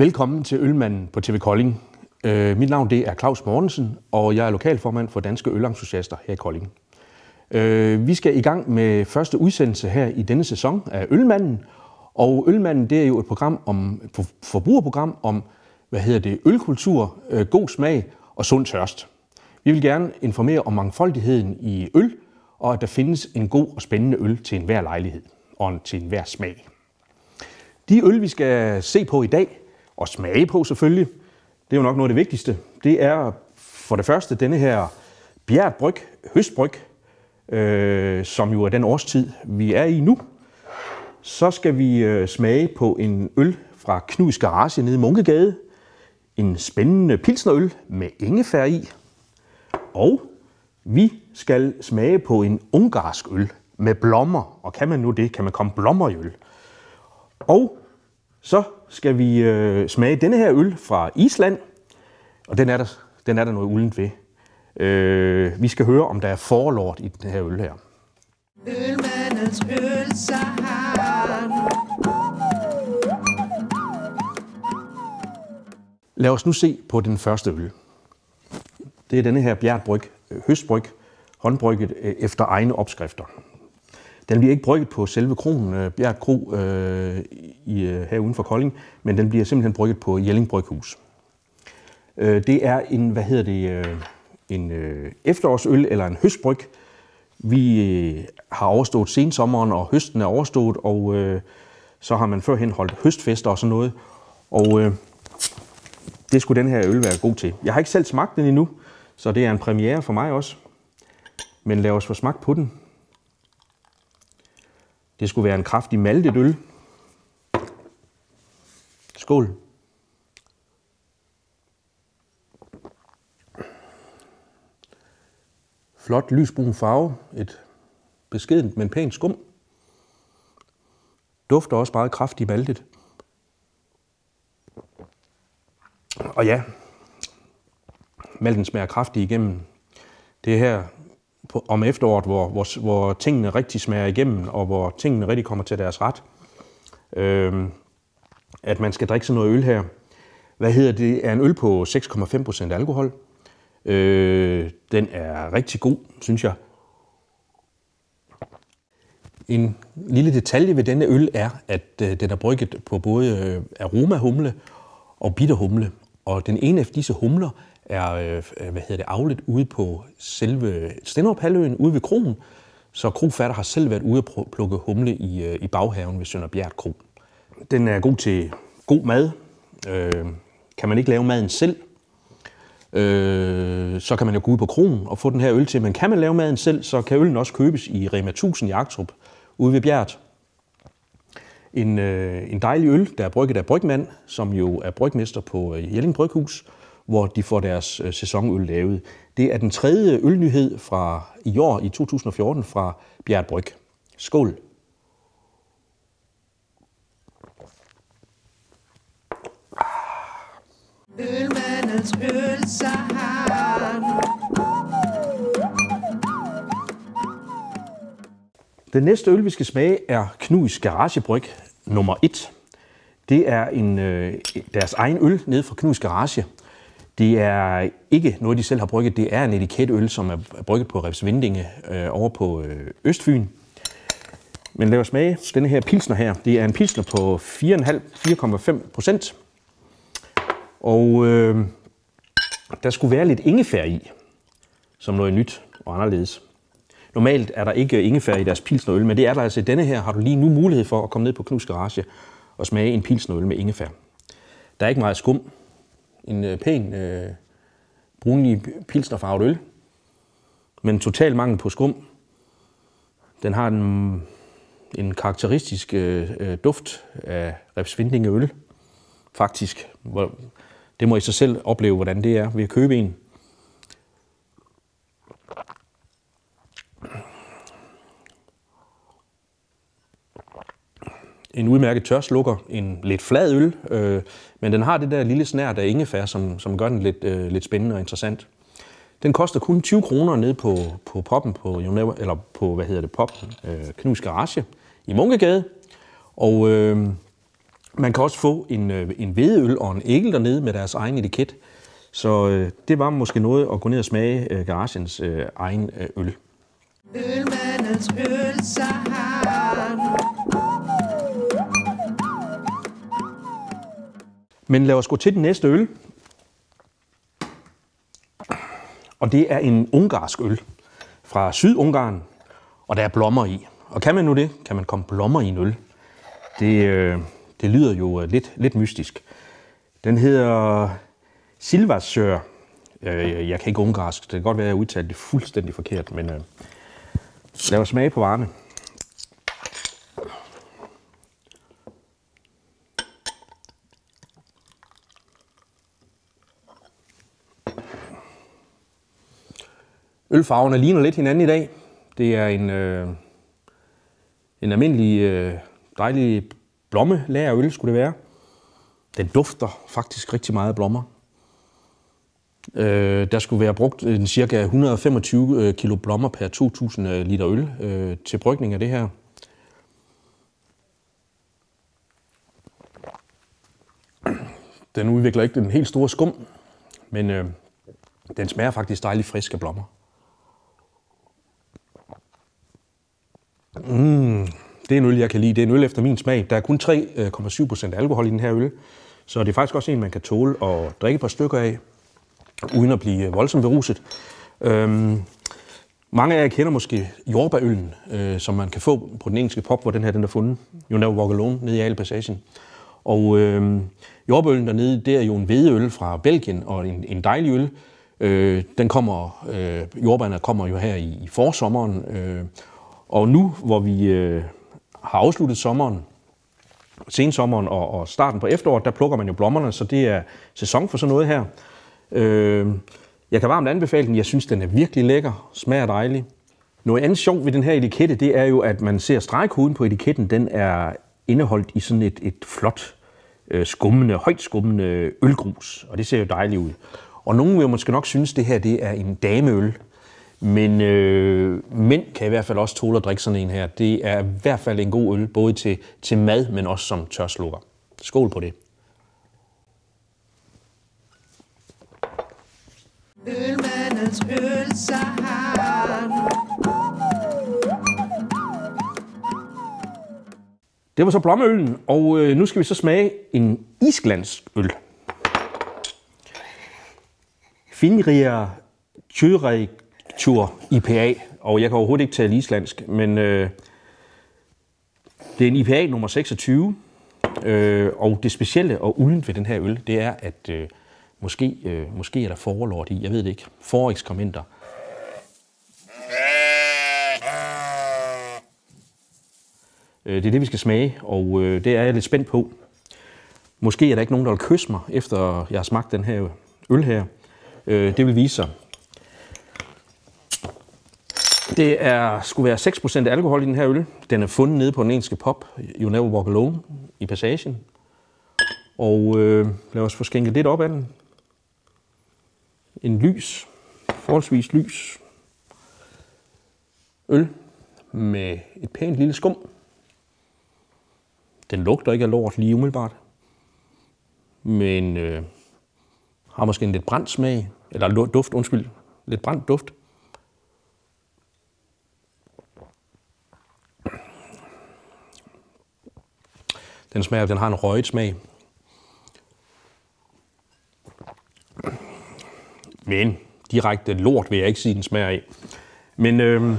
Velkommen til Ølmanden på TV Kolding. Øh, mit navn det er Claus Mortensen, og jeg er lokalformand for Danske Ølentusiaster her i Kolding. Øh, vi skal i gang med første udsendelse her i denne sæson af Ølmanden. Og Ølmanden det er jo et program om, forbrugerprogram om hvad hedder det, ølkultur, øh, god smag og sund tørst. Vi vil gerne informere om mangfoldigheden i øl, og at der findes en god og spændende øl til enhver lejlighed og til enhver smag. De øl, vi skal se på i dag, og smage på selvfølgelig, det er jo nok noget af det vigtigste. Det er for det første denne her bjergbryg, høstbryg, øh, som jo er den årstid, vi er i nu. Så skal vi øh, smage på en øl fra Knuds Garage nede i Munkegade. En spændende pilsnerøl med ingefær i. Og vi skal smage på en ungarsk øl med blommer. Og kan man nu det, kan man komme blommer i øl. Og så skal vi øh, smage denne her øl fra Island, og den er der, den er der noget uldent ved. Øh, vi skal høre, om der er forlort i den her øl her. Ølmandens øl, Lad os nu se på den første øl. Det er denne her bjergbryg, øh, høstbryg, håndbrygget øh, efter egne opskrifter. Den bliver ikke brygget på selve kronen, øh, Bjerg Kro, øh, i, øh, her uden for Kolding, men den bliver simpelthen brygget på Jelling Bryghus. Øh, det er en, hvad hedder det, øh, en øh, efterårsøl eller en høstbryg. Vi øh, har overstået sensommeren, og høsten er overstået, og øh, så har man førhen holdt høstfester og sådan noget. Og øh, det skulle den her øl være god til. Jeg har ikke selv smagt den endnu, så det er en premiere for mig også. Men lad os få smagt på den. Det skulle være en kraftig maltet øl. Skål. Flot lysbrun farve, et beskedent, men pænt skum. Dufter også meget kraftigt maltet. Og ja, malten smager kraftigt igennem. Det her om efteråret, hvor, hvor, hvor tingene rigtig smager igennem, og hvor tingene rigtig kommer til deres ret. Øhm, at man skal drikke sådan noget øl her. Hvad hedder det? er en øl på 6,5% alkohol. Øh, den er rigtig god, synes jeg. En lille detalje ved denne øl er, at øh, den er brygget på både øh, aromahumle og bitterhumle. Og den ene af disse humler er øh, hvad hedder det, aflet ude på selve Stenderuphaløen, ude ved kronen. Så krogfatter har selv været ude at plukke humle i, øh, i baghaven ved Sønderbjerg Kro. Den er god til god mad. Øh, kan man ikke lave maden selv, øh, så kan man jo gå ud på kronen og få den her øl til. Men kan man lave maden selv, så kan øllen også købes i Rema 1000 i Aktrup ude ved Bjerget. En, øh, en dejlig øl, der er brygget af Brygmand, som jo er brygmester på øh, Jelling Bryghus. Øh, hvor de får deres øh, sæsonøl lavet. Det er den tredje ølnyhed fra i år, i 2014, fra Bjerg Bryg. Skål! Ølmandens øl, så Den næste øl, vi skal smage, er Knuds Garagebryg nummer 1. Det er en, øh, deres egen øl nede fra Knuds Garage. Det er ikke noget, de selv har brygget. Det er en etiketøl, som er brygget på Refs Vindinge øh, over på øh, Østfyn. Men lad os smage denne her pilsner her. Det er en pilsner på 4,5-4,5 procent. Og øh, der skulle være lidt ingefær i, som noget nyt og anderledes. Normalt er der ikke ingefær i deres pilsnerøl, men det er der altså i denne her, har du lige nu mulighed for at komme ned på Knus Garage og smage en pilsnerøl med ingefær. Der er ikke meget skum, en øh, pæn øh, brunlig pilsnerfarvet øl, men total mangel på skum. Den har en, en karakteristisk øh, øh duft af repsvindinge øl, faktisk. Det må I sig selv opleve, hvordan det er ved at købe en. en udmærket tørslukker, en lidt flad øl, øh, men den har det der lille snært af ingefær, som, som gør den lidt, øh, lidt spændende og interessant. Den koster kun 20 kroner ned på, på poppen på, eller på, hvad hedder det, pop, øh, Knus Garage i Munkegade. Og øh, man kan også få en, øh, en hvedeøl og en ægel dernede med deres egen etiket. Så øh, det var måske noget at gå ned og smage øh, garagens øh, egen øh, øl. Ølmandens øl, så har Men lad os gå til den næste øl. Og det er en ungarsk øl fra Sydungarn, og der er blommer i. Og kan man nu det? Kan man komme blommer i en øl? Det, øh, det lyder jo øh, lidt, lidt mystisk. Den hedder Silvasør. Øh, jeg kan ikke ungarsk, det kan godt være, at jeg udtalte det fuldstændig forkert, men øh, lad os smage på varerne. Ølfarverne ligner lidt hinanden i dag. Det er en, øh, en almindelig øh, dejlig øl skulle det være. Den dufter faktisk rigtig meget af blommer. Øh, der skulle være brugt en, cirka 125 øh, kilo blommer per 2000 øh, liter øl øh, til brygning af det her. Den udvikler ikke den helt store skum, men øh, den smager faktisk dejligt friske blommer. Mm, det er en øl, jeg kan lide. Det er en øl efter min smag. Der er kun 3,7 øh, alkohol i den her øl, så det er faktisk også en, man kan tåle at drikke et par stykker af, uden at blive voldsomt beruset. Øhm, mange af jer kender måske jordbærøllen, øh, som man kan få på den engelske pop, hvor den her den er fundet. You Never Walk Alone, nede i Alpassagen. Og øh, jordbærøllen dernede, det er jo en hvedeøl fra Belgien, og en, en dejlig øl. Øh, den kommer, øh, jordbærne kommer jo her i, i forsommeren, øh, og nu, hvor vi øh, har afsluttet sommeren, sensommeren og, og starten på efteråret, der plukker man jo blommerne, så det er sæson for sådan noget her. Øh, jeg kan varmt anbefale den. Jeg synes, den er virkelig lækker, smager dejlig. Noget andet sjovt ved den her etikette, det er jo, at man ser stregkoden på etiketten, den er indeholdt i sådan et, et flot, øh, skummende, højt skummende ølgrus, og det ser jo dejligt ud. Og nogen vil måske nok synes, at det her det er en dameøl, men øh, mænd kan i hvert fald også tåle at drikke sådan en her. Det er i hvert fald en god øl, både til, til mad, men også som tørslukker. Skål på det. øl, Det var så blommeølen, og øh, nu skal vi så smage en islandsk øl. Finria Tjørej tur IPA, og jeg kan overhovedet ikke tale islandsk, men øh, det er en IPA nummer 26, øh, og det specielle og uldent ved den her øl, det er, at øh, måske, øh, måske er der forlort i, jeg ved det ikke, forekskrementer. Øh, det er det, vi skal smage, og øh, det er jeg lidt spændt på. Måske er der ikke nogen, der vil kysse mig, efter jeg har smagt den her øl her. Øh, det vil vise sig. Det er, skulle være 6% alkohol i den her øl. Den er fundet nede på den engelske pop, You Never Walk Alone, i Passagen. Og øh, lad os få skænket lidt op af den. En lys, forholdsvis lys øl med et pænt lille skum. Den lugter ikke af lort lige umiddelbart, men øh, har måske en lidt brændt smag, eller duft, undskyld, lidt brændt duft. Den smager, den har en røget smag. Men direkte lort vil jeg ikke sige, den smager af. Men øh,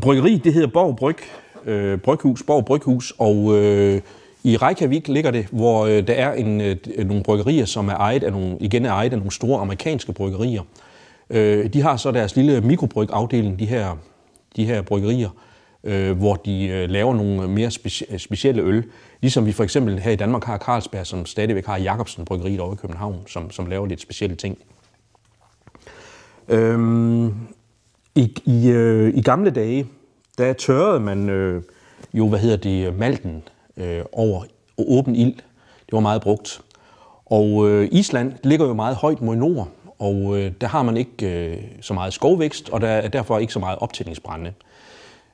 bryggeri, det hedder Borg Bryg, øh, Bryghus, Borg Bryghus, og øh, i Reykjavik ligger det, hvor øh, der er en, øh, nogle bryggerier, som er ejet af nogle, igen er ejet af nogle store amerikanske bryggerier. Øh, de har så deres lille mikrobrygafdeling, de her, de her bryggerier øh, hvor de øh, laver nogle mere speci- øh, specielle øl. Ligesom vi for eksempel her i Danmark har Carlsberg, som stadigvæk har Jacobsen Bryggeriet over i København, som, som laver lidt specielle ting. Øhm, i, i, øh, I gamle dage, der tørrede man øh, jo, hvad hedder det, malten øh, over åben ild. Det var meget brugt. Og øh, Island ligger jo meget højt mod nord, og øh, der har man ikke øh, så meget skovvækst, og der er derfor ikke så meget optændingsbrænde. Øh,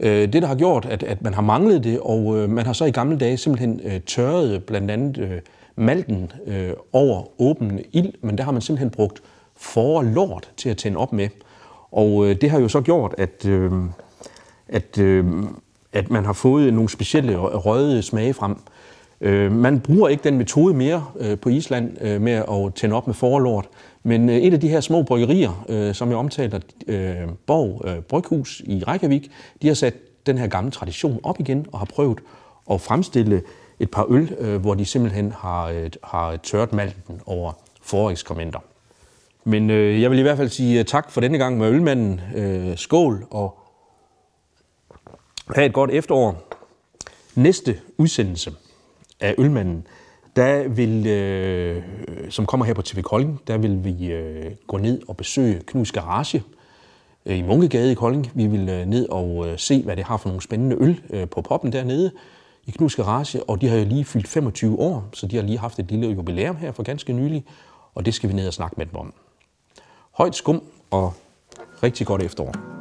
Øh, det, der har gjort, at, at man har manglet det, og øh, man har så i gamle dage simpelthen øh, tørret øh, blandt andet øh, malten øh, over åben ild, men der har man simpelthen brugt forlort til at tænde op med. Og øh, det har jo så gjort, at, øh, at, øh, at man har fået nogle specielle øh, røde smage frem. Øh, man bruger ikke den metode mere øh, på Island øh, med at tænde op med forlort, men øh, et af de her små bryggerier, som jeg omtaler, Borg Bryghus i Reykjavik, de har sat den her gamle tradition op igen og har prøvet at fremstille et par øl, hvor de simpelthen har, har tørt malten over forekskrementer. Men jeg vil i hvert fald sige tak for denne gang med ølmanden. skål og have et godt efterår. Næste udsendelse af Ølmanden, der vil, øh, som kommer her på TV Kolding, der vil vi øh, gå ned og besøge Knus Garage øh, i Munkegade i Kolding. Vi vil øh, ned og øh, se, hvad det har for nogle spændende øl øh, på poppen dernede i Knus Garage, og de har jo lige fyldt 25 år, så de har lige haft et lille jubilæum her for ganske nylig, og det skal vi ned og snakke med dem om. Højt skum og rigtig godt efterår.